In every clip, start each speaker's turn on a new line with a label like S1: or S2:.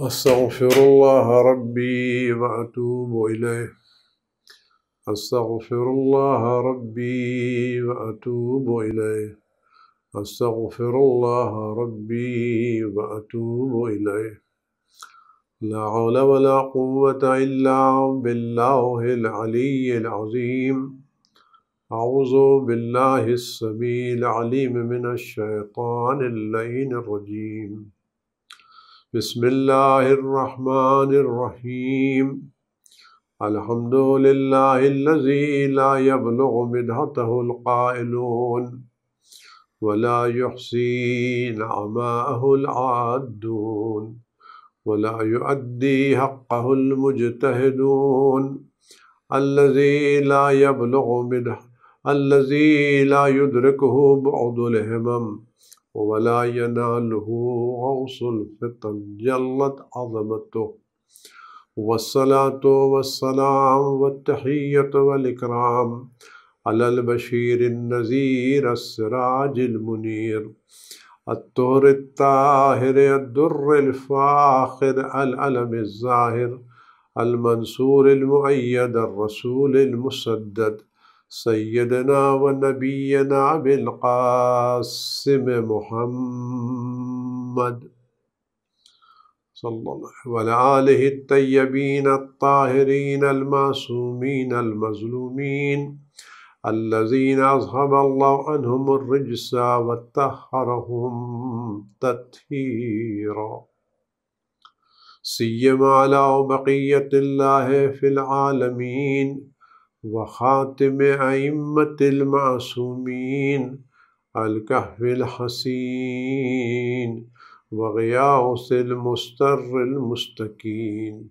S1: أستغفر الله ربي وأتوب إليه أستغفر الله ربي وأتوب إليه أستغفر الله ربي وأتوب إليه لا حول ولا قوة إلا بالله العلي العظيم أعوذ بالله السميع العليم من الشيطان اللين الرجيم بسم الله الرحمن الرحيم الحمد لله الذي لا يبلغ مدهته القائلون ولا يحصي نعماءه العادون ولا يؤدي حقه المجتهدون الذي لا يبلغ مدح الذي لا يدركه بعض الهمم ولا يناله غوص الفطن جلت عظمته والصلاة والسلام والتحية والإكرام على البشير النذير السراج المنير الطهر الطاهر الدر الفاخر الألم الزاهر المنصور المؤيد الرسول المسدد سيدنا ونبينا أبي القاسم محمد صلى الله وعلى آله الطيبين الطاهرين المعصومين المظلومين الذين أصحب الله عنهم الرجس وطهرهم تطهيرا سيما على بقية الله في العالمين وخاتم أئمة المعصومين الكهف الحسين وغياث المستر المستكين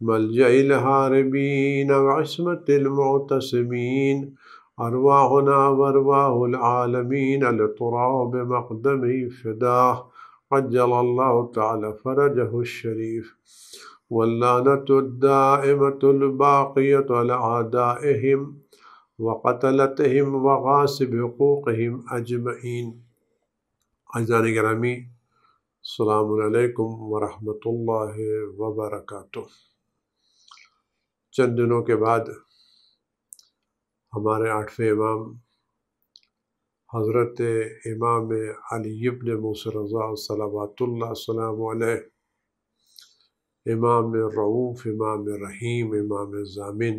S1: ملجأ الهاربين وعصمة المعتصمين أرواحنا وأرواح العالمين لتراب مقدمي فداه عجل الله تعالى فرجه الشريف واللعنة الدائمة الباقية على أعدائهم وقتلتهم وغاصب حقوقهم أجمعين أعزائي الكرامي السلام عليكم ورحمة الله وبركاته चंद दिनों के बाद हमारे आठवें इमाम हज़रत इमाम अली इब्न मूस रज़ा सलावातुल्लाह सलाम इमाम रऊफ़ इमाम रहीम इमाम ज़ामिन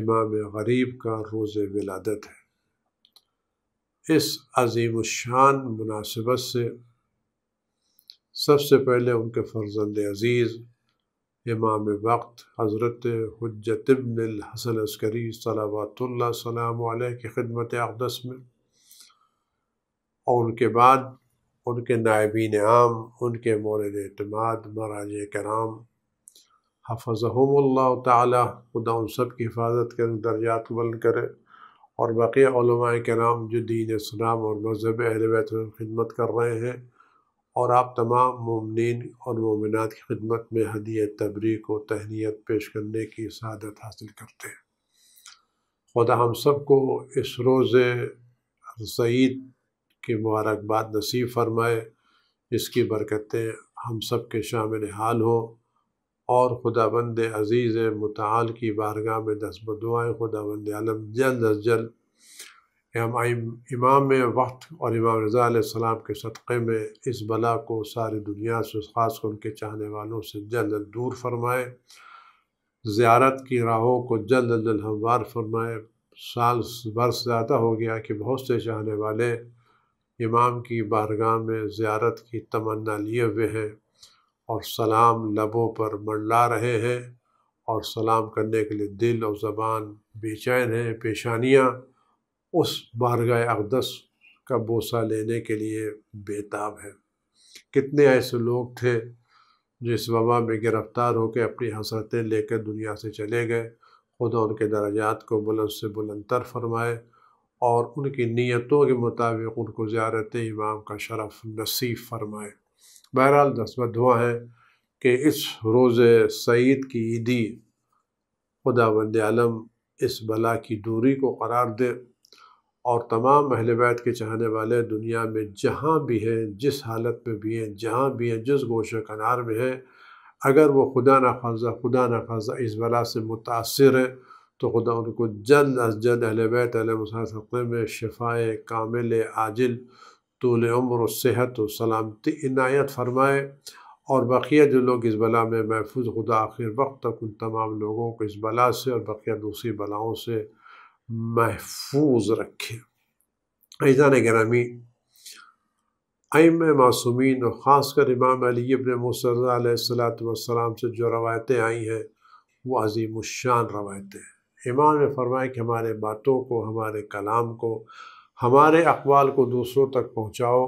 S1: इमाम गरीब का रोज़ विलादत है इस अजीम शान मुनासिबत से सबसे पहले उनके फर्जंद अज़ीज़ इमाम वक्त हज़रत हजतबन हसन अस्करी सलाबातल सलाम के खिदमत अकदस में और उनके बाद उनके नायबीन आम उनके मौरद अतमाद महाराज कराम हफ़ज़हम्ला ताली उन सब की हिफाजत कर दर्जात बल बुलंद करे और बाकी कराम जो दीन इस्लाम और मजहब अहल खिदमत कर रहे हैं और आप तमाम ममिन और ममिनत की खिदमत में हदीय तबरीक व तहनीत पेश करने की शहादत हासिल करते हैं खुदा हम सबको इस रोज़ सईद की मुबारकबाद नसीब फरमाए इसकी बरकतें हम सब के शामिल हाल हो और खुदा बंद अज़ीज़ मताल की बारगाह में दस बदुआएँ खुदा बंद आलम जल्द अज जल्द हम इमाम वक्त और इमाम रज़ा के सदक़े में इस बला को सारी दुनिया से ख़ास कर उनके चाहने वालों से जल्द अज दूर फरमाए ज़्यारत की राहों को जल्द जल्द हमवार फरमाए साल भर से ज़्यादा हो गया कि बहुत से चाहने वाले इमाम की बारगाह में ज़्यारत की तमन्ना लिए हुए हैं और सलाम लबों पर मंडला रहे हैं और सलाम करने के लिए दिल और ज़बान बेचैन हैं पेशानियाँ उस बारगाह अकदस का बोसा लेने के लिए बेताब है कितने ऐसे लोग थे जो इस वबा में गिरफ़्तार होकर अपनी हसरतें लेकर दुनिया से चले गए खुद उनके दर्जात को बुलंद से तर फरमाए और उनकी नीयतों के मुताबिक उनको ज्यारत इमाम का शरफ नसीब फरमाए बहरहाल दसवा दुआ है कि इस रोज़ सईद की ईदी खुदा बंद आलम इस बला की दूरी को करार दे और तमाम अहल बैत के चाहने वाले दुनिया में जहाँ भी हैं जिस हालत में भी हैं जहाँ भी हैं जिस गोश कनार में हैं अगर वो खुदा न खाजा खुदा न खाजा इस बला से मुतासर है तो खुदा उनको जल्द अज जल्द अहल बैत अलमसाफ़े में शफाए कामिल आजिल तूल उम्र सेहत व सलामती इनायत फरमाए और बकिया जो लोग इस बला में महफूज खुदा आखिर वक्त तक उन तमाम लोगों को इस बला से और बकिया दूसरी बलाओं से महफूज रखे ऐजान ग्रामी अम मासूमिन और ख़ासकर इमाम अली अपने मुसर्रा वसलाम से जो रवायतें आई हैं वो अजीम शान रवायतें हैं इमाम ने फरमाया कि हमारे बातों को हमारे कलाम को हमारे अकवाल को दूसरों तक पहुँचाओ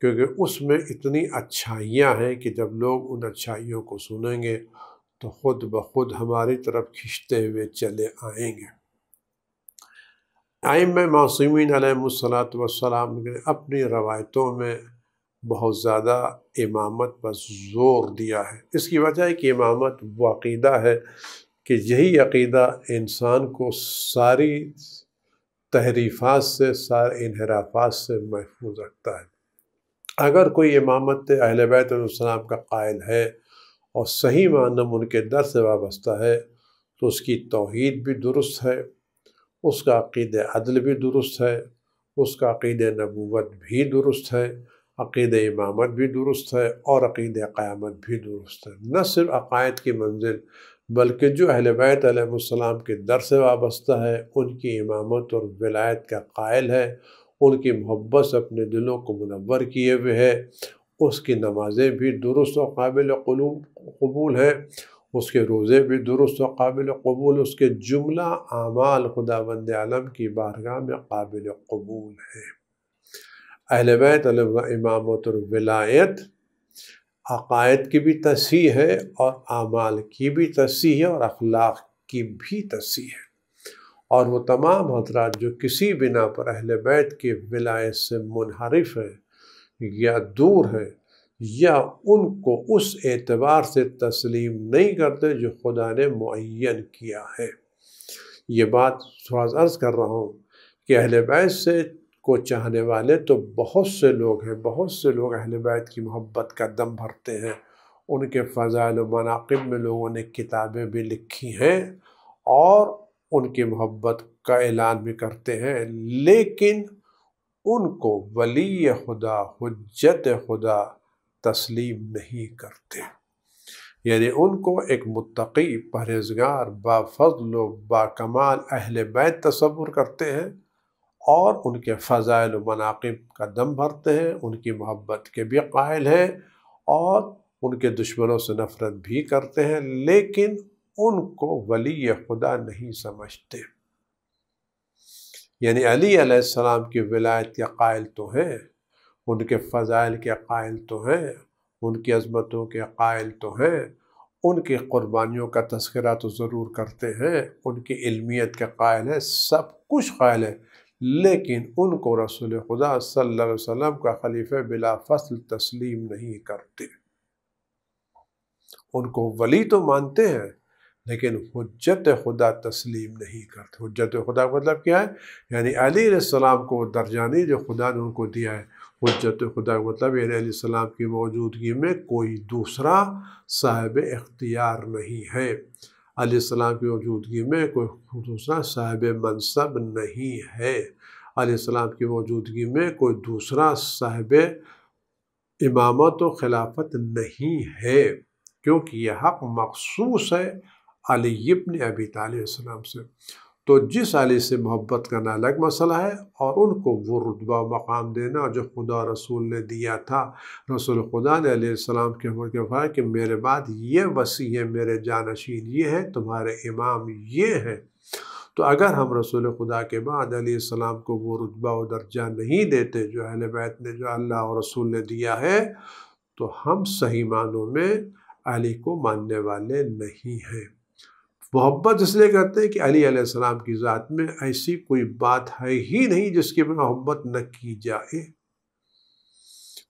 S1: क्योंकि उसमें इतनी अच्छाइयाँ हैं कि जब लोग उन अच्छाइयों को सुनेंगे तो ख़ुद ब खुद हमारी तरफ खींचते हुए चले आएंगे आइम मासूमिन अलमसलात वसलाम ने अपनी रवायतों में बहुत ज़्यादा इमामत पर ज़ोर दिया है इसकी वजह है कि इमामत वाक़दा है कि यही अकीदा इंसान को सारी तहरीफ़ात से सारे इनहराफात से महफूज रखता है अगर कोई इमामत अहल बैतम का कायल है और सही मानम उनके दर से वाबस्ता है तो उसकी तोहद भी दुरुस्त है उसका अकीद अदल भी दुरुस्त है उसका अकीद नबूत भी दुरुस्त है अकीद इमामत भी दुरुस्त है और अकीद क़्यामत भी दुरुस्त है न सिर्फ अकायद की मंजिल बल्कि जो अहल बैत आसमाम के दर से वाबस्ता है उनकी इमामत और विलायत का कायल है उनकी मोहब्बत से अपने दिलों को मनवर किए हुए है उसकी नमाजें भी दुरुस्त काबिल कबूल हैं उसके रोज़े भी दुरुस्त काबिल कबूल उसके जुमला आमाल बंद आलम की बारगाह में काबिल कबूल हैं अहल बैत इमामत और विलायत अकायद की भी तसी है और आमाल की भी तस्ह है और अखलाक की भी तसी है और वो तमाम हजरात जो किसी बिना पर अहल बैत के विलायत से मुनहरफ हैं या दूर हैं या उनको उस एतबार से तस्लीम नहीं करते जो खुदा ने मुन किया है ये बात थोड़ा अर्ज़ कर रहा हूँ कि अहल बैत से को चाहने वाले तो बहुत से लोग हैं बहुत से लोग अहल बैत की मोहब्बत का दम भरते हैं उनके फ़जाइल मनाकब में लोगों ने किताबें भी लिखी हैं और उनकी मोहब्बत का ऐलान भी करते हैं लेकिन उनको वली खुदा हजत खुदा तस्लीम नहीं करते यानी उनको एक मतकी परहेजगार बाफजल बाकमाल अहल बैत तस्वुर करते हैं और उनके फ़ज़ाइल मनाक़ब का दम भरते हैं उनकी मोहब्बत के भी कायल हैं और उनके दुश्मनों से नफ़रत भी करते हैं लेकिन उनको वली खुदा नहीं समझते यानी अली अलैहिस्सलाम की विलायत के कायल तो हैं उनके फ़ज़ाइल के कायल तो हैं उनकी अजमतों के कायल तो हैं उनकी क़ुरबानियों का तस्करा तो ज़रूर करते हैं उनकी इलमियत के कायल हैं सब कुछ कायल है लेकिन उनको रसूल खुदा सल्लल्लाहु अलैहि वसल्लम का खलीफा बिला फसल तस्लीम नहीं करते उनको वली तो मानते हैं लेकिन हजत खुदा तस्लीम नहीं करते हजत खुदा का मतलब क्या है यानी अली सलाम को दर्जानी जो खुदा ने उनको दिया है हजत खुदा का मतलब यानी सलाम की मौजूदगी में कोई दूसरा साहब इख्तियार नहीं है आसमाम की मौजूदगी में कोई दूसरा साहिब मनसब नहीं है आसमाम की मौजूदगी में कोई दूसरा साहिब इमामत व खिलाफत नहीं है क्योंकि यह हक मखसूस है अली इब्न अबी तलाम से तो जिस आले से मोहब्बत करना अलग मसला है और उनको वो रुतबा मकाम देना जो खुदा रसूल ने दिया था रसूल खुदा ने आसमाम के उम्र के फरमाया कि मेरे बाद ये वसी है मेरे जानशीन ये हैं तुम्हारे इमाम ये हैं तो अगर हम रसूल खुदा के बाद सलाम को वो रुतबा व दर्जा नहीं देते जो अहल बैत ने जो अल्लाह और रसूल ने दिया है तो हम सही मानों में अली को मानने वाले नहीं हैं मोहब्बत इसलिए करते हैं कि अली सलाम की ज़ात में ऐसी कोई बात है ही नहीं जिसकी मोहब्बत न की जाए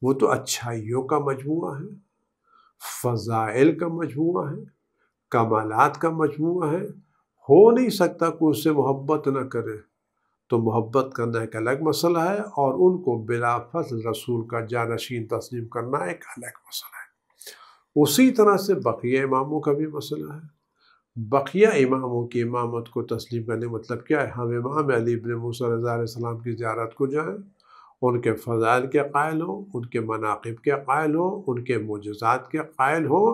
S1: वो तो अच्छाइयों का मजमू है फ़ज़ाइल का मजमू है कमालत का मजमू है हो नहीं सकता कोई उससे मोहब्बत न करे तो मोहब्बत करना एक अलग मसला है और उनको बिलाफत रसूल का जानशीन तस्लीम करना एक अलग मसला है उसी तरह से बकिया इमामों का भी मसला है बकिया इमामों की इमामत को तस्लीम करने मतलब क्या है हम इमाम अली इबन मूसा रज़ा की ज्यारत को जाएँ उनके फ़जाइल के कायल हों उनके मनाकब के कायल हों उनके मुजजात के कायल हों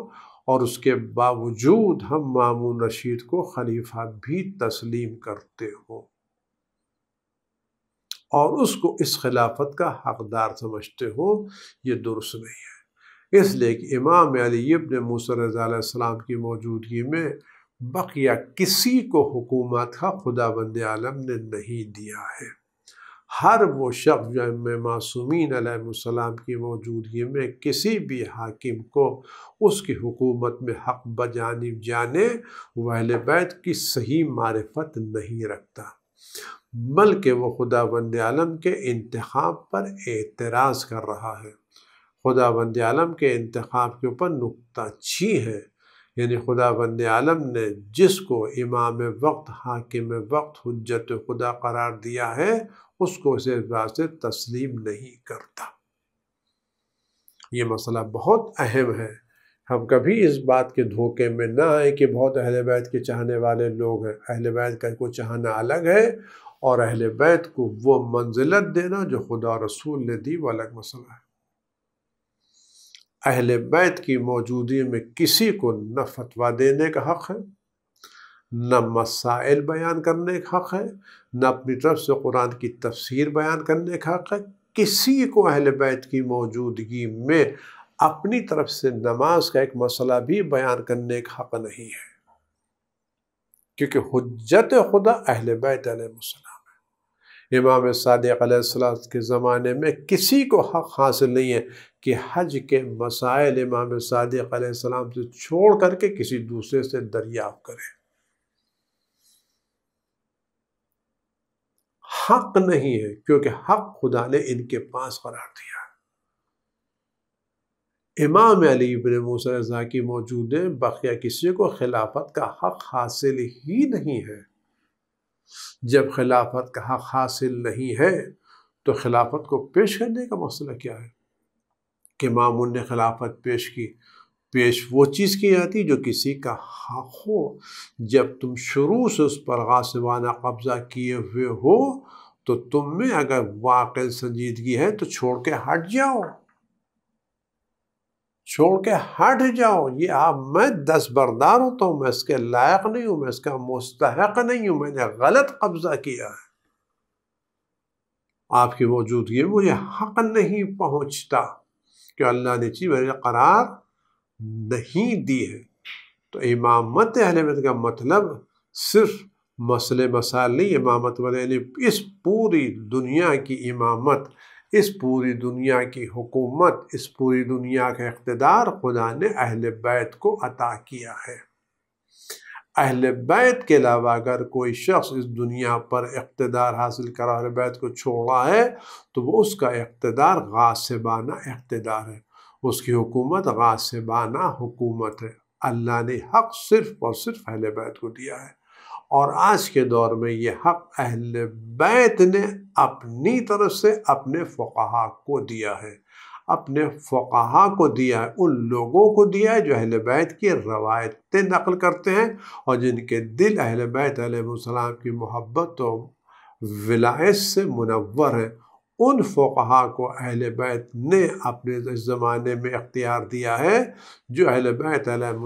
S1: और उसके बावजूद हम मामून रशीद को खलीफा भी तस्लीम करते हों और उसको इस खिलाफत का हकदार समझते हो ये दुरुस्त नहीं है इसलिए कि इमाम अली इब्न मूसा रज़ा की मौजूदगी में बकिया किसी को हुकूमत का खुदा बंद आलम ने नहीं दिया है हर वो शख्स जो मैं मासूमिन आसमाम की मौजूदगी में किसी भी हाकिम को उसकी हुकूमत में हक बजानब जाने वहल बैत की सही मारफत नहीं रखता बल्कि वह खुदा बंद आलम के इंतखब पर एतराज़ कर रहा है खुदा बंद आलम के इंतखब के ऊपर नुकताची है यानी खुदा बंद आलम ने जिसको इमाम वक्त हाकिम वक्त हजत खुदा करार दिया है उसको इस एतबार से तस्लीम नहीं करता ये मसला बहुत अहम है हम कभी इस बात के धोखे में ना आए कि बहुत अहल बैत के चाहने वाले लोग हैं अहल बैत का को चाहना अलग है और अहल बैत को वो मंजिलत देना जो खुदा रसूल ने दी वो अलग मसला है अहल बैत की मौजूदगी में किसी को न फतवा देने का हक़ है न मसाइल बयान करने का हक़ है न अपनी तरफ से कुरान की तफसीर बयान करने का हक़ है किसी को अहल बैत की मौजूदगी में अपनी तरफ से नमाज का एक मसला भी बयान करने का हक़ नहीं है क्योंकि हजत खुदा अहल बैत अलैहिस्सलाम है इमाम सादिक के ज़माने में किसी को हक़ हासिल नहीं है कि हज के मसाइल इमाम सदक सलाम से छोड़ करके किसी दूसरे से दरियाफ्त करें हक नहीं है क्योंकि हक खुदा ने इनके पास करार दिया इमाम अली इबन मूसा की मौजूद है बाकिया किसी को खिलाफत का हक हासिल ही नहीं है जब खिलाफत का हक हासिल नहीं है तो खिलाफत को पेश करने का मसला क्या है कि मामून ने खिलाफत पेश की पेश वो चीज़ की जाती जो किसी का हक हो जब तुम शुरू से उस पर गासिबाना कब्ज़ा किए हुए हो तो तुम में अगर वाक़ संजीदगी है तो छोड़ के हट जाओ छोड़ के हट जाओ ये आप मैं बरदार होता हूँ मैं इसके लायक नहीं हूँ मैं इसका मुस्तक नहीं हूँ मैंने गलत कब्ज़ा किया है आपकी मौजूदगी मुझे हक नहीं पहुँचता कि अल्लाह ने चीज करार नहीं दी है तो इमामत अहलबैत का मतलब सिर्फ मसले मसाल नहीं इमामत वाले यानी इस पूरी दुनिया की इमामत इस पूरी दुनिया की हुकूमत इस पूरी दुनिया का इकतदार खुदा ने अहल बैत को अता किया है अहल बैत के अलावा अगर कोई शख्स इस दुनिया पर इकतदार हासिल करा अहल बैत को छोड़ा है तो वह उसका इकतदार गासबाना इकतदार है उसकी हुकूमत गासबाना हुकूमत है अल्लाह ने हक सिर्फ और सिर्फ अहल बैत को दिया है और आज के दौर में ये हक अहल बैत ने अपनी तरफ से अपने फ़ुकाहा को दिया है अपने फ़ुकाहा को दिया है उन लोगों को दिया है जो अहल बैत की रवायतें नकल करते हैं और जिनके दिल अहल बैत आलम की मोहब्बत और विलायत से मुनवर हैं उन फ़ुकहा को अहल बैत ने अपने ज़माने में इख्तियार दिया है जो अहल बैत आलम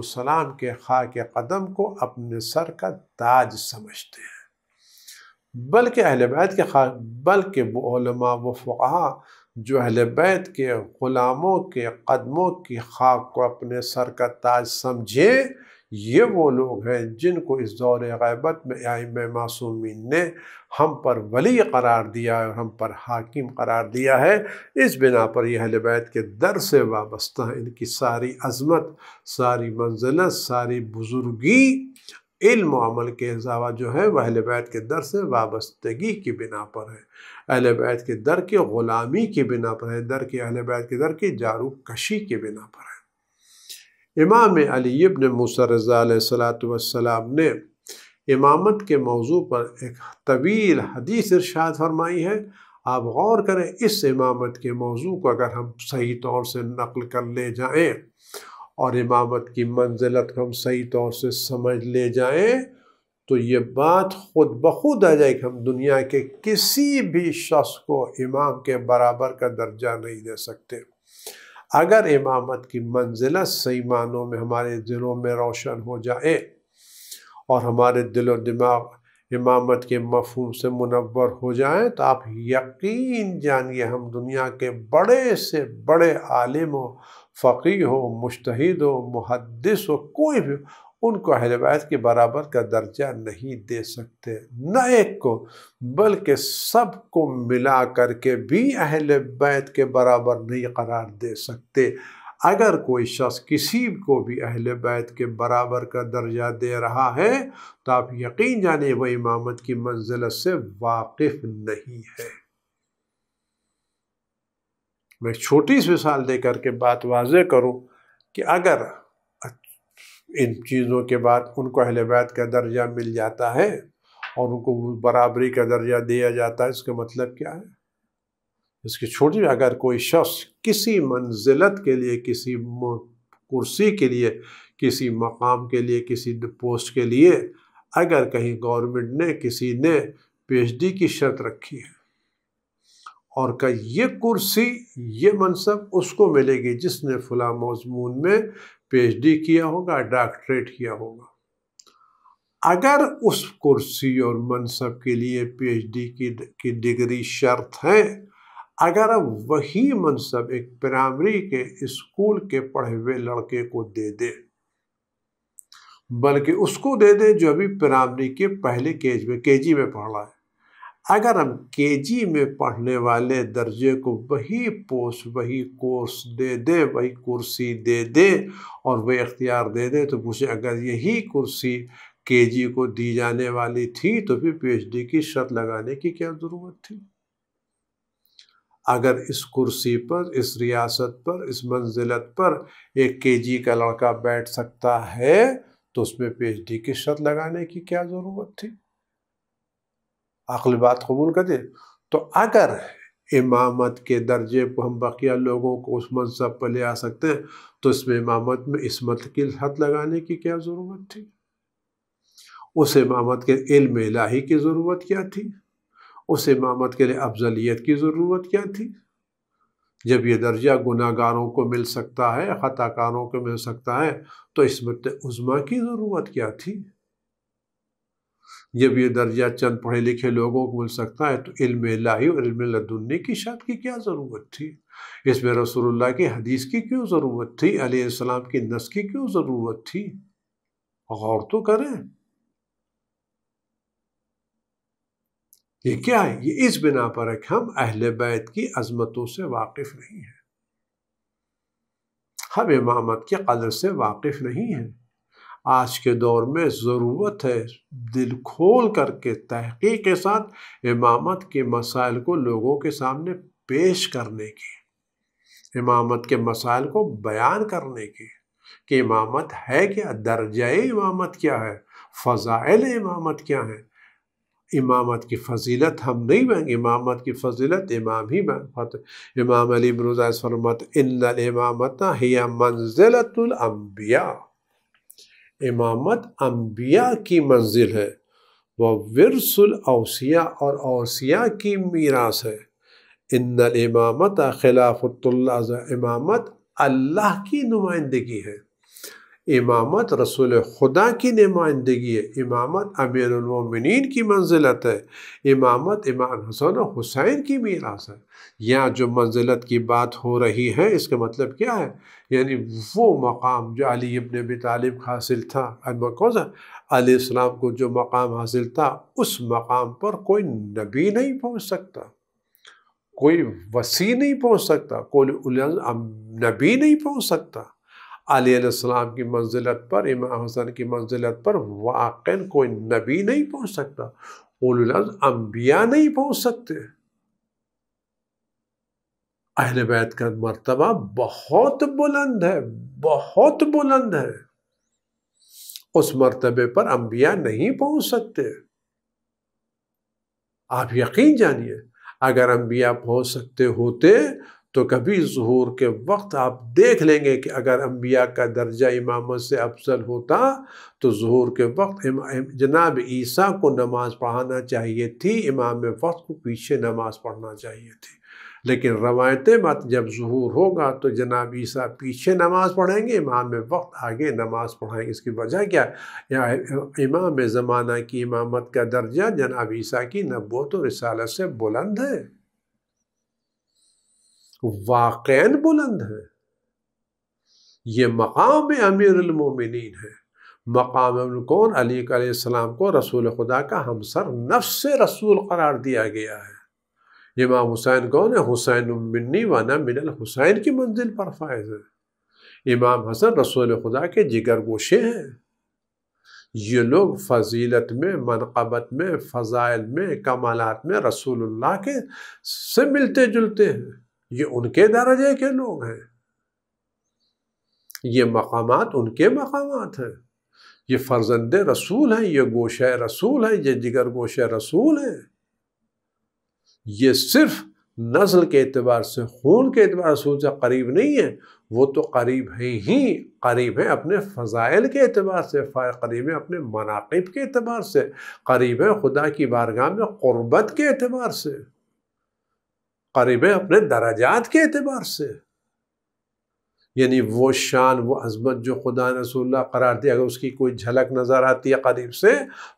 S1: के खा के कदम को अपने सर का ताज समझते हैं बल्कि अहल बैत के खा बल्कि वो फ़ुकहा जो अहल बैत के ग़ुलामों के कदमों की खाक को अपने सर का ताज समझें ये वो लोग हैं जिनको इस दौर गैबत में आईम मासूमिन ने हम पर वली करार दिया है और हम पर हाकिम करार दिया है इस बिना पर यह बैत के दर से वाबस्ता इनकी सारी अजमत सारी मंजिलत सारी बुजुर्गी इल्म अमल के अलावा जो है वह बैत के दर से वाबस्तगी की बिना पर है अहल बैत के दर के ग़ुलामी के बिना पर है दर के अहल बैत के दर के जारू कशी के बिना पर है इमाम अली इबन मूसा रज़ा सलाम ने इमामत के मौजू पर एक तवील हदीस इरशाद फरमाई है आप गौर करें इस इमामत के मौजू को अगर हम सही तौर से नकल कर ले जाएँ और इमामत की मंजिलत को हम सही तौर से समझ ले जाएँ तो ये बात खुद ब खुद आ जाए कि हम दुनिया के किसी भी शख्स को इमाम के बराबर का दर्जा नहीं दे सकते अगर इमामत की मंजिलत सही मानों में हमारे दिलों में रोशन हो जाए और हमारे दिलो दिमाग इमामत के मफहम से मुनवर हो जाए तो आप यकीन जानिए हम दुनिया के बड़े से बड़े आलिम हो फ़कीर हो मुश्तद हो मुहदस हो कोई भी उनको अहल बैत के बराबर का दर्जा नहीं दे सकते न एक को बल्कि सब को मिला करके भी अहल बैत के बराबर नहीं करार दे सकते अगर कोई शख्स किसी को भी अहल बैत के बराबर का दर्जा दे रहा है तो आप यकीन जाने वह इमामत की मंजिलत से वाकिफ नहीं है मैं छोटी सी मिसाल दे करके बात वाज करूँ कि अगर इन चीज़ों के बाद उनको अहल बैत का दर्जा मिल जाता है और उनको बराबरी का दर्जा दिया जाता है इसका मतलब क्या है इसकी छोटी अगर कोई शख्स किसी मंजिलत के लिए किसी कुर्सी के लिए किसी मकाम के लिए किसी पोस्ट के लिए अगर कहीं गवर्नमेंट ने किसी ने पीएचडी की शर्त रखी है और का ये कुर्सी ये मनसब उसको मिलेगी जिसने फला मजमून में पीएचडी किया होगा डॉक्टरेट किया होगा अगर उस कुर्सी और मनसब के लिए पीएचडी की की डिग्री शर्त है अगर वही मनसब एक प्राइमरी के स्कूल के पढ़े हुए लड़के को दे दे बल्कि उसको दे दे जो अभी प्राइमरी के पहले केज में केजी में पढ़ रहा है अगर हम जी में पढ़ने वाले दर्जे को वही पोस्ट वही कोर्स दे दे वही कुर्सी दे दे और वही इख्तियार दे दे तो मुझे अगर यही कुर्सी जी को दी जाने वाली थी तो फिर पीएचडी की शर्त लगाने की क्या ज़रूरत थी अगर इस कुर्सी पर इस रियासत पर इस मंजिलत पर एक जी का लड़का बैठ सकता है तो उसमें पीएचडी की शर्त लगाने की क्या ज़रूरत थी अकल बात कबूल कर दे तो अगर इमामत के दर्जे को हम बकिया लोगों को उस मनसब पर ले आ सकते हैं तो इसमें इमामत में इसमत की हद लगाने की क्या ज़रूरत थी उस इमामत के इल्म इलाही की ज़रूरत क्या थी उस इमामत के लिए अफजलियत की ज़रूरत क्या थी जब यह दर्जा गुनागारों को मिल सकता है ख़ताकारों को मिल सकता है तो इसमत उज़मा की ज़रूरत क्या थी जब ये दर्जा चंद पढ़े लिखे लोगों को मिल सकता है तो इल्म लाही और इल्म लदुन्नी की शर्त की क्या ज़रूरत थी इसमें रसूलुल्लाह की हदीस की क्यों ज़रूरत थी अलीसलाम की नस की क्यों ज़रूरत थी गौर तो करें ये क्या है ये इस बिना पर है कि हम अहल बैत की अजमतों से वाकिफ नहीं है हम इमामत के कदर से वाकिफ नहीं है आज के दौर में ज़रूरत है दिल खोल करके तहकीक के साथ इमामत के मसाइल को लोगों के सामने पेश करने की इमामत के मसाइल को बयान करने की कि इमामत है क्या दर्जा इमामत क्या है फ़ज़ाइल इमामत क्या है इमामत की फजीलत हम नहीं मांगे इमामत की फजीलत इमाम ही मांगते इमाम अली फरमत इन इमामत ही अंबिया इमामत अम्बिया की मंजिल है वह विरसुल अवसिया और अवसिया की मीरास है इन इमामत ख़िलाफ़ इमामत अल्लाह की नुमाइंदगी है इमामत रसूल खुदा की नुमाइंदगी है इमामत अमीरमिन की मंजिलत है इमामत इमाम हसन हुसैन की मीरास है यहाँ जो मंजिलत की बात हो रही है इसका मतलब क्या है यानी वो मकाम जो अली इबन भी तालिब हासिल था कौन सा को जो मकाम हासिल था उस मकाम पर कोई नबी नहीं पहुँच सकता कोई वसी नहीं पहुँच सकता कोई नबी नहीं पहुँच सकता अलीसम की मंजिलत पर इमाम हसन की मंजिलत पर वाक़ कोई नबी नहीं पहुंच सकता उलज अम्बिया नहीं पहुंच सकते अहल बैत का मरतबा बहुत बुलंद है बहुत बुलंद है उस मरतबे पर अम्बिया नहीं पहुंच सकते आप यकीन जानिए अगर अम्बिया पहुंच सकते होते तो कभी जहूर के वक्त आप देख लेंगे कि अगर अम्बिया का दर्जा इमामत से अफसल होता तो जहूर के वक्त जनाब ईसा को नमाज पढ़ाना चाहिए थी इमाम वक्त को पीछे नमाज पढ़ना चाहिए थी लेकिन रवायत मत जब जहूर होगा तो जनाब ईसा पीछे नमाज पढ़ेंगे इमाम वक्त आगे नमाज पढ़ाएंगे इसकी वजह क्या या इमाम ज़माना की इमामत का दर्जा जनाब ईसा की नब्बत और रिसालत से बुलंद है वाकैन बुलंद है ये मकाम अमीरमिन है मकाम कौन अली सलाम को रसूल खुदा का हमसर नफ़ से रसूल करार दिया गया है इमाम हुसैन कौन है हुसैन उमिनी वाना मिनल हुसैन की मंजिल पर फायज है इमाम हसन रसूल खुदा के जिगर गोशे हैं ये लोग फजीलत में मनकबत में फ़जाइल में कमालत में रसूलुल्लाह के से मिलते जुलते हैं ये उनके दर्जे के लोग हैं ये मकामात उनके मकामात हैं ये फर्जंद रसूल हैं ये गोश रसूल हैं ये जिगर गोश रसूल हैं ये सिर्फ नस्ल के अतबार से खून के अतबार रसूल से करीब नहीं है वो तो करीब है ही करीब है अपने फ़ज़ाइल के अतबार से करीब है अपने मनाकब के अतबार से करीब है खुदा की बारगाह में क़ुरबत के अतबार से करीब अपने दराजात के अतबार से यानी वो शान वो अजमत जो खुदा रसोल्ला करार दिया अगर उसकी कोई झलक नज़र आती है करीब से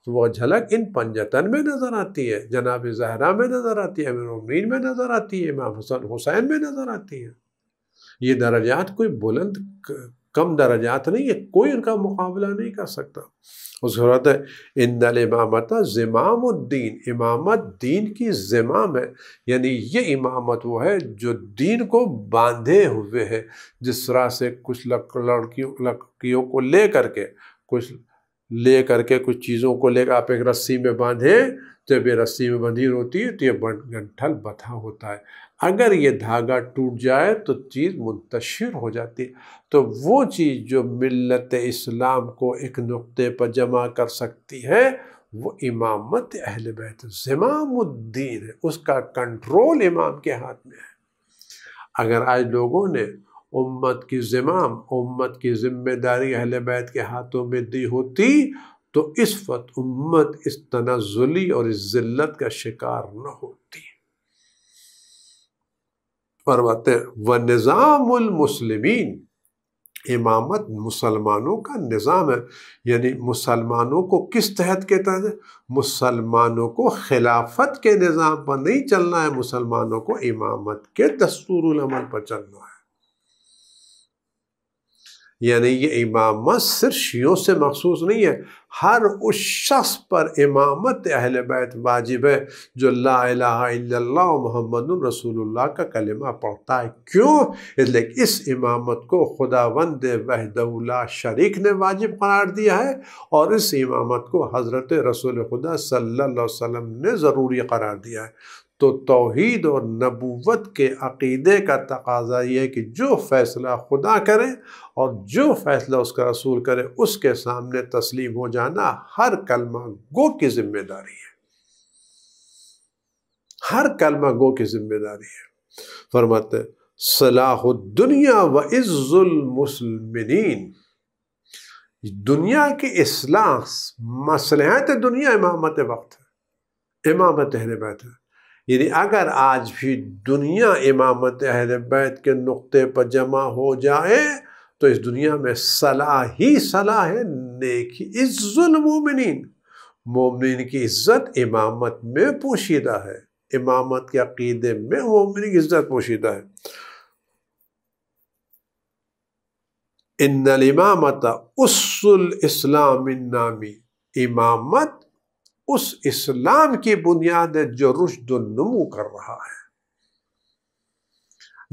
S1: तो वह झलक इन पंजतन में नज़र आती है जनाब जहरा में नज़र आती है अमीर में नज़र आती है इमाम हसन हुसैन में नज़र आती है ये दराजात कोई बुलंद कम दर्जात नहीं है कोई उनका मुकाबला नहीं कर सकता उस इंदल इमामत ज़मामुद्दीन इमामत दीन की ज़माम है यानी ये इमामत वो है जो दीन को बांधे हुए है जिस तरह से कुछ लड़कियों लड़कियों को ले करके कुछ ले करके कुछ चीज़ों को लेकर आप एक रस्सी में बांधे जब तो ये रस्सी में बंधी होती है तो ये घंठल गंठल बथा होता है अगर ये धागा टूट जाए तो चीज़ मुंतशिर हो जाती तो वो चीज़ जो मिलत इस्लाम को एक नुक्ते पर जमा कर सकती है वो इमामत अहल बैत ज़मामुद्दीन है उसका कंट्रोल इमाम के हाथ में है अगर आज लोगों ने उम्मत की ज़माम उम्मत की जिम्मेदारी अहल बैत के हाथों में दी होती तो इस वक्त उम्मत इस तनाजुली और इस जिल्लत का शिकार न होती फरमाते व निज़ामुलमसलमिन इमामत मुसलमानों का निज़ाम है यानी मुसलमानों को किस तहत के तहत मुसलमानों को खिलाफत के निज़ाम पर नहीं चलना है मुसलमानों को इमामत के दस्तूरमल पर चलना है यानी ये इमामत सिर्फ शियों से मखसूस नहीं है हर उस शख्स पर इमामत अहल बैत वाजिब है जो ला मोहम्मद रसूल का कलमा पढ़ता है क्यों इसलिए इस इमामत को खुदावंद वहदउल्ला शरीक ने वाजिब करार दिया है और इस इमामत को हज़रत रसूल खुदा सल्ला वसम ने ज़रूरी करार दिया है तो तोहद और नबूवत के अक़ीदे का तकाजा ये है कि जो फ़ैसला खुदा करे और जो फ़ैसला उसका रसूल करे उसके सामने तस्लीम हो जाना हर कलमा गो की ज़िम्मेदारी है हर कलमा गो की ज़िम्मेदारी है फरमाते सलाहुद्दुनिया व इज़ुलमसलमिन दुनिया की असलाह मसलहत दुनिया इमामत वक्त है इमामत अहल बैत है यानी अगर आज भी दुनिया इमामत अहल बैत के नुक़े पर जमा हो जाए तो इस दुनिया में सलाह ही सलाह है नेकी इज़ुलमोमिन मोमिन की इज़्ज़त इमामत में पोशीदा है इमामत के अकीदे में मोमिन की इज़्ज़त पोशीदा है इमामत उसुल इस्लाम नामी इमामत उस इस्लाम की बुनियाद है जो रुशदनमू कर रहा है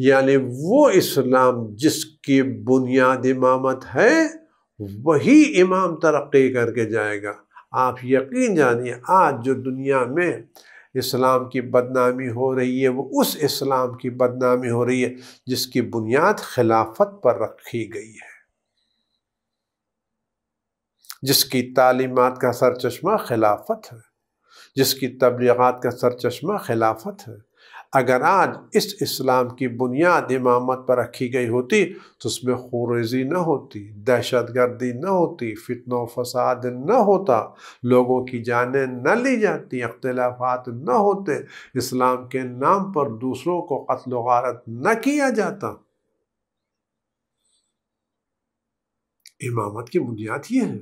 S1: यानी वो इस्लाम जिसकी बुनियाद इमामत है वही इमाम तरक्की करके जाएगा आप यकीन जानिए आज जो दुनिया में इस्लाम की बदनामी हो रही है वो उस इस्लाम की बदनामी हो रही है जिसकी बुनियाद खिलाफत पर रखी गई है जिसकी तालीमत का सर खिलाफत है जिसकी तबलीगत का सर खिलाफत है अगर आज इस इस्लाम की बुनियाद इमामत पर रखी गई होती तो उसमें खुरेजी न होती दहशत गर्दी न होती फितन फसाद न होता लोगों की जानें न ली जाती अख्तिलाफात न होते इस्लाम के नाम पर दूसरों को कत्ल गारत न किया जाता इमामत की बुनियाद ये है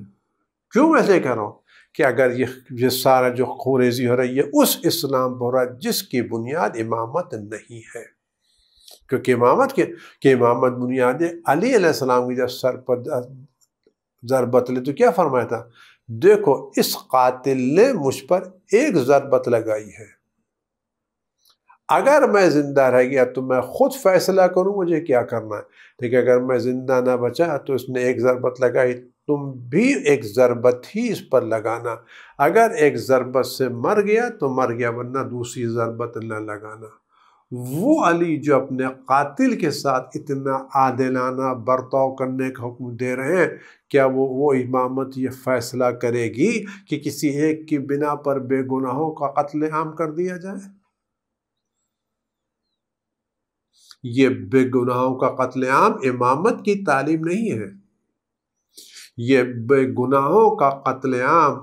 S1: क्यों वैसे कह रहा हूँ कि अगर ये ये सारा जो खूरेजी हो रही है उस इस्लाम पर हो रहा है जिसकी बुनियाद इमामत नहीं है क्योंकि इमामत के कि इमामत बुनियाद अलीसलाम की जब सर पर जर बतले तो क्या फरमाया था देखो इस कातिल ने मुझ पर एक ज़रबत लगाई है अगर मैं ज़िंदा रह गया तो मैं ख़ुद फ़ैसला करूं मुझे क्या करना है ठीक है अगर मैं ज़िंदा ना बचा तो इसने एक ज़रबत लगाई तुम भी एक ज़रबत ही इस पर लगाना अगर एक ज़रबत से मर गया तो मर गया वरना दूसरी ज़रबत न लगाना वो अली जो अपने कातिल के साथ इतना आदिलाना बर्ताव करने का हुक्म दे रहे हैं क्या वो वो इमामत ये फैसला करेगी कि किसी एक की बिना पर बेगुनाहों का कत्ल आम कर दिया जाए ये बेगुनाहों का कत्ल आम इमामत की तालीम नहीं है ये बेगुनाहों का कत्लेआम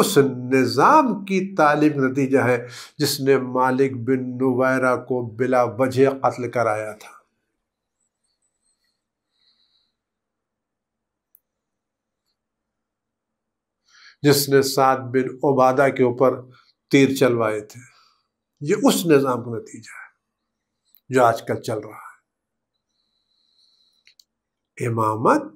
S1: उस निज़ाम की तालीम नतीजा है जिसने मालिक बिन नुवैरा को बिला वजह कत्ल कराया था जिसने सात बिन ओबादा के ऊपर तीर चलवाए थे ये उस निज़ाम का नतीजा है जो आजकल चल रहा है इमामत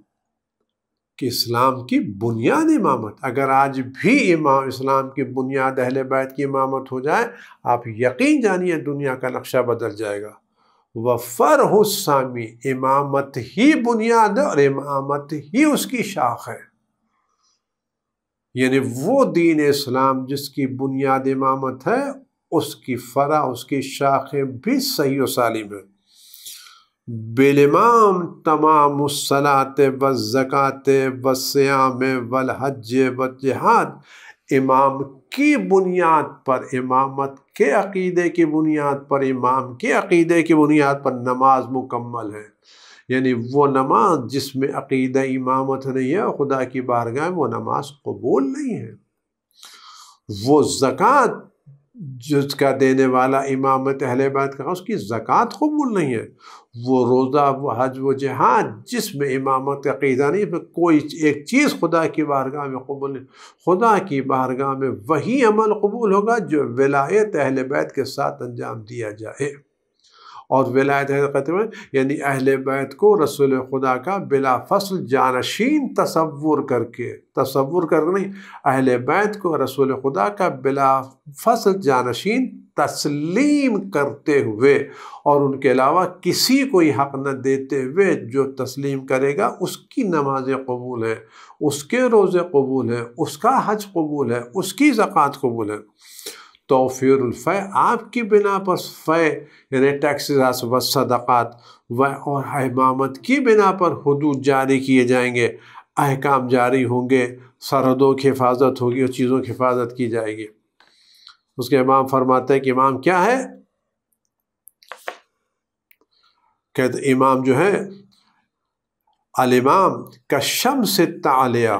S1: कि इस्लाम की बुनियाद इमामत अगर आज भी इमाम इस्लाम की बुनियाद अहल बैत की इमामत हो जाए आप यकीन जानिए दुनिया का नक्शा बदल जाएगा व फ़र हुसामी इमामत ही बुनियाद और इमामत ही उसकी शाख है यानी वो दीन इस्लाम जिसकी बुनियाद इमामत है उसकी फरा उसकी शाखें भी सही वालिम सालिम है बिलमाम तमाम सलात व जक़ात व श्याम हज व जहाद इमाम की बुनियाद पर इमामत के अकीदे की बुनियाद पर इमाम के अकीदे की बुनियाद पर नमाज मुकम्मल है यानी वो नमाज जिसमें अकीद इमामत नहीं है खुदा की बारगाह वो नमाज कबूल नहीं है वो ज़क़़त जिसका देने वाला इमामत अहल बैत का उसकी ज़क़़त कबूल नहीं है वो रोज़ा वो हज व जहाद जिसमें इमामत अकीदा नहीं है कोई एक चीज़ खुदा की बारगाह में कबूल नहीं खुदा की बारगाह में वही अमल कबूल होगा जो विलायत अहल बैत के साथ अंजाम दिया जाए और विलायत कहते यानी अहल बैत को रसूल खुदा का बिला फसल जानशीन तस्वुर करके तस्वुर कर नहीं अहल बैत को रसूल खुदा का बिला फसल जानशीन तस्लीम करते हुए और उनके अलावा किसी को ही हक न देते हुए जो तस्लीम करेगा उसकी नमाज कबूल है उसके रोज़े कबूल है उसका हज कबूल है उसकी ज़क़़त कबूल है तोफ़ीर फ़य आपकी बिना पर फ़य यानी टैक्स व सदक़ात व और अहमामत की बिना पर हदूद जारी किए जाएंगे अहकाम जारी होंगे सरहदों की हिफाजत होगी और चीज़ों की हिफाजत की जाएगी उसके इमाम फरमाते हैं कि इमाम क्या है कहते इमाम जो है अलमाम का शम से तालिया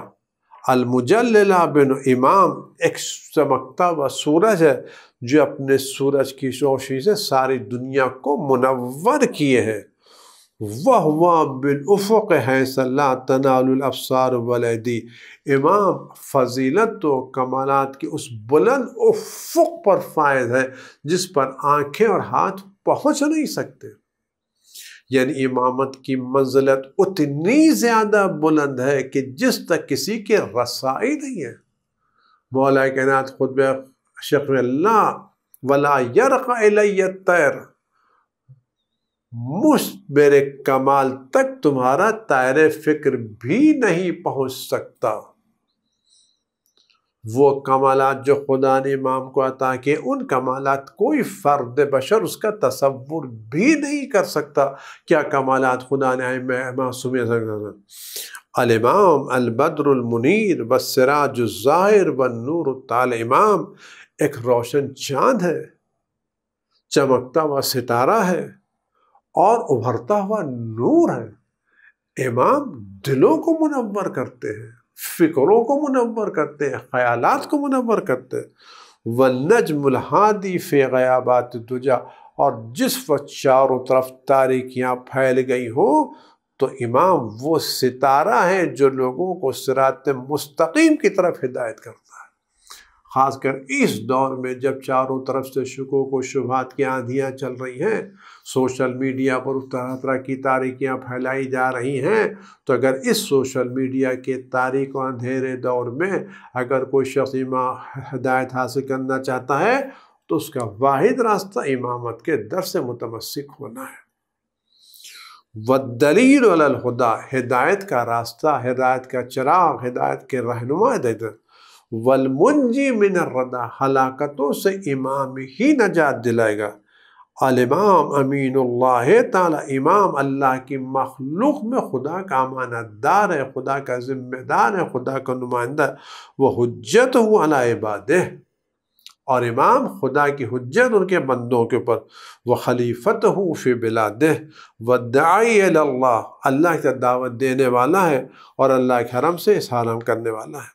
S1: अलमुजल्ला बिन इमाम एक चमकता हुआ सूरज है जो अपने सूरज की रोशनी से सारी दुनिया को मुनवर किए हैं वह वहाँ बिलफ़ुक है सल्ला तनालसार वलैदी इमाम फजीलत व कमालत के उस बुलंद उफ़ुक पर फायद है जिस पर आँखें और हाथ पहुँच नहीं सकते यानी इमामत की मंजिलत उतनी ज़्यादा बुलंद है कि जिस तक किसी के रसाई नहीं है मौला कैनात खुद शक्ला वला यरक तैर मुझ मेरे कमाल तक तुम्हारा तायर फिक्र भी नहीं पहुंच सकता वो कमालत जो खुदा ने इमाम को अता किए उन कमालत कोई फ़र्द बशर उसका तस्वुर भी नहीं कर सकता क्या कमालत खुदा ने मासूम अलमाम अलबद्रमनर बसराजुज़ाहिर व नूर तालमाम एक रोशन चाँद है चमकता हुआ सितारा है और उभरता हुआ नूर है इमाम दिलों को मुनवर करते हैं फ़िक्रों को मुनवर करते हैं ख़्याल को मुनवर करते हैं व नजमहादी फ़ैगयाबात दुजा और जिस वक्त चारों तरफ तारीखियाँ फैल गई हों तो इमाम वो सितारा है जो लोगों को सिरात मुस्तकीम की तरफ हिदायत करता है ख़ासकर इस दौर में जब चारों तरफ से शुकों को शुभात की आंधियाँ चल रही हैं सोशल मीडिया पर उस तरह तरह की तारीखियाँ फैलाई जा रही हैं तो अगर इस सोशल मीडिया के तारीख अंधेरे दौर में अगर कोई शख्स हदायत हासिल करना चाहता है तो उसका वाहिद रास्ता इमामत के दर से मुतमसिक होना है वदलील अलहुदा हिदायत का रास्ता हिदायत का चराग हिदायत के रहनुमा दे वलमुंजी मिन रदा हलाकतों से इमाम ही नजात दिलाएगा अलमाम अमीन ताला इमाम अल्लाह की मखलूक में खुदा का अमानतदार है खुदा का ज़िम्मेदार है खुदा का नुमाइंदा वो हजत हूँ अलाबाद और इमाम खुदा की हजत उनके बंदों के ऊपर वह खलीफत हूँ फ़ी बिलाद व दाई अल्लाह की दावत देने वाला है और अल्लाह के हरम से इस हरम करने वाला है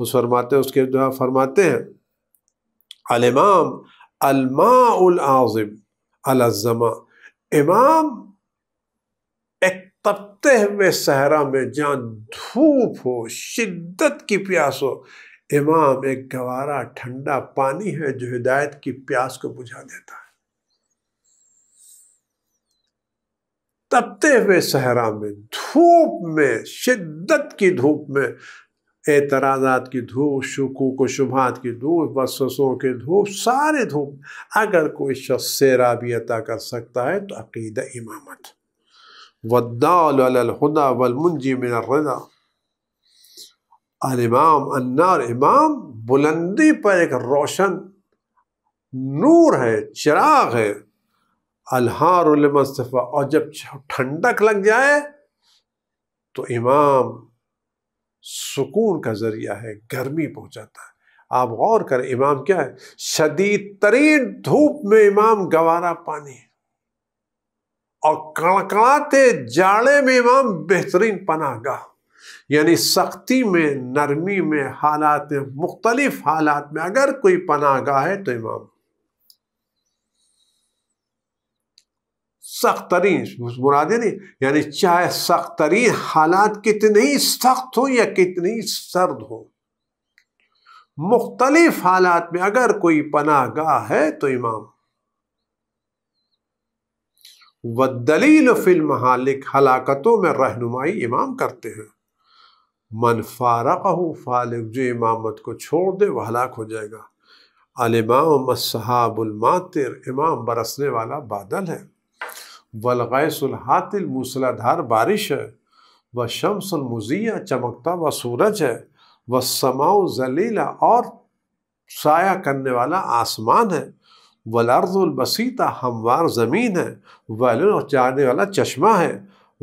S1: उस फरमाते उसके जो फरमाते हैं अलमाम अलमा उल आज़िम अलजमा इमाम एक तपते हुए सहरा में जहाँ धूप हो शिद्दत की प्यास हो इमाम एक गवारा ठंडा पानी है जो हिदायत की प्यास को बुझा देता है तपते हुए सहरा में धूप में शिद्दत की धूप में एतराजात की धूप शुकू को शुभात की धूप बसों के धूप सारे धूप अगर कोई शख्स से अता कर सकता है तो अकीद इमामत वद्दालहुदा वलमुंजी मिनरदा अलिमाम अन्नार इमाम बुलंदी पर एक रोशन नूर है चिराग है अल्हार और जब ठंडक लग जाए तो इमाम सुकून का जरिया है गर्मी पहुंचाता है आप गौर करें इमाम क्या है शदीद तरीन धूप में इमाम गवारा पानी और कड़कड़ाते जाड़े में इमाम बेहतरीन गाह यानी सख्ती में नरमी में हालात में मुख्तलिफ हालात में अगर कोई गाह है तो इमाम सख्त तरीन मुरादे नहीं यानी चाहे सख्त तरीन हालात कितने ही सख्त हो या कितने ही सर्द हो मुख्तलिफ हालात में अगर कोई गाह है तो इमाम व दलील फिल्म हालिक हलाकतों में रहनुमाई इमाम करते हैं मन फारक हो फालिक जो इमामत को छोड़ दे वह हलाक हो जाएगा अलमाम सहाबुलमातिर इमाम बरसने वाला बादल है वलगैसुलहातिल मूसलाधार बारिश है व शम्समजिया चमकता व सूरज है व समाओ जलीला और साया करने वाला आसमान है वलार्जुलबसीता हमवार ज़मीन है वल जाने वाला चश्मा है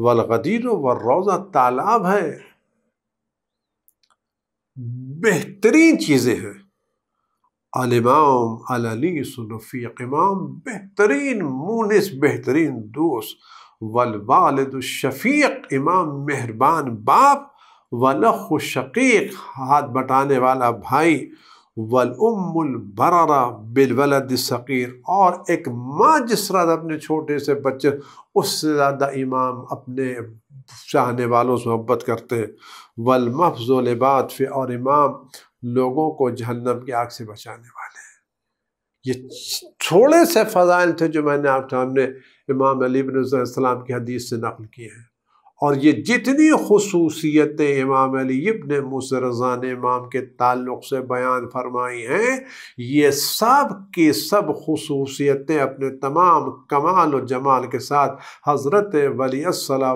S1: वलगदीर व रोज़ा तालाब है बेहतरीन चीज़ें हैं अलमाम अलनीसनफ़ी इमाम बेहतरीन मुनस बेहतरीन दोस्त वल इमाम मेहरबान बाप वल शकीक हाथ बटाने वाला भाई वल उम्मबरा बिलवलद और एक माँ जिस रात अपने छोटे से बच्चे उससे ज़्यादा इमाम अपने चाहने वालों से मोहब्बत करते हैं वल फिर और इमाम लोगों को जहन्नम की आग से बचाने वाले हैं ये थोड़े से फ़जाइल थे जो मैंने आप सामने इमाम अली बिन की हदीस से नकल किए हैं और ये जितनी खसूसियतें इमाम अली इबन मुसरजान इमाम के ताल्लुक से बयान फरमाई हैं ये सब की सब खसूसियतें अपने तमाम कमाल और जमाल के साथ हज़रत वली सलाम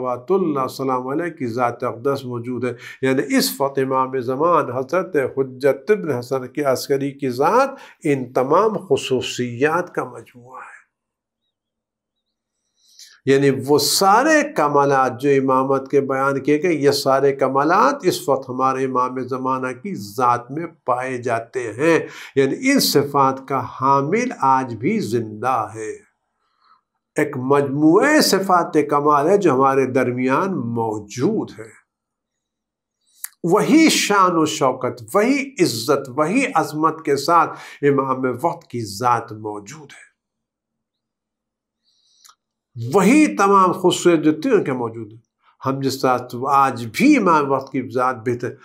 S1: की ज़ात अकदस मौजूद है यानी इस वक्त ज़मान हज़रत हजत हसन के अस्करी की ज़ात इन तमाम खसूसियात का मजमू है यानी वो सारे कमालत जो इमामत के बयान किए गए ये सारे कमालत इस वक्त हमारे इमाम ज़माना की ज़ात में पाए जाते हैं यानी इन सिफात का हामिल आज भी ज़िंदा है एक मजमु सिफात कमाल है जो हमारे दरमियान मौजूद है वही शान व शौकत वही इज्जत वही अजमत के साथ इमाम वक्त की ज़ात मौजूद है वही तमाम खसूस जो थे उनके मौजूद हैं हम जिस तरह आज भी इमाम वक्त की ज़ात बेहतर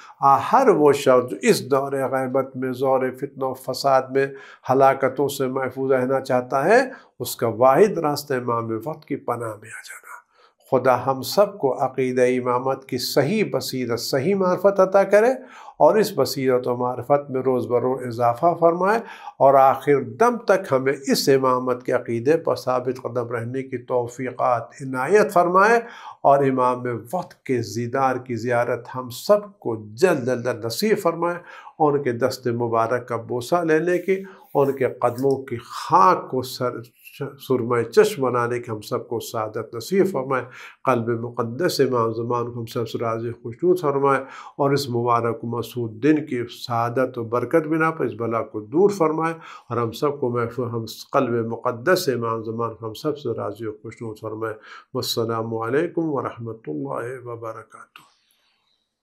S1: हर वो शख्स जो इस दौर गैबत में ज़ोर फितन फसाद में हलाकतों से महफूज रहना चाहता है उसका वाहिद रास्ता इमाम वक्त की पनाह में आ जाना खुदा हम सब को अकीद इमामत की सही बसीरत सही मार्फत अता करे और इस बसीरत और मार्फत में रोज़ बरो इजाफ़ा फरमाए और आखिर दम तक हमें इस इमामत के अकीदे पर साबित कदम रहने की तोफ़ीक़ात इनायत फरमाए और इमाम वक्त के जीदार की ज़्यारत हम सब को जल्द जल्द नसीब फरमाए उनके दस्त मुबारक का बोसा लेने की उनके कदमों की खाक को सर सुरमय चश्म बनाने के हम सबको सादत नसीब फरमाए कल्ब मुक़दस मामजमान को हम सब सराज खुशनूद फरमाए और इस मुबारक मसूद दिन की सादत व बरकत बिना पर इस भला को दूर फरमाए और हम सबको महफू हम कल्ब मुक़दस मामजमान को हम सब सराज खुशनूद फरमाए वालकम वरहमल वर्का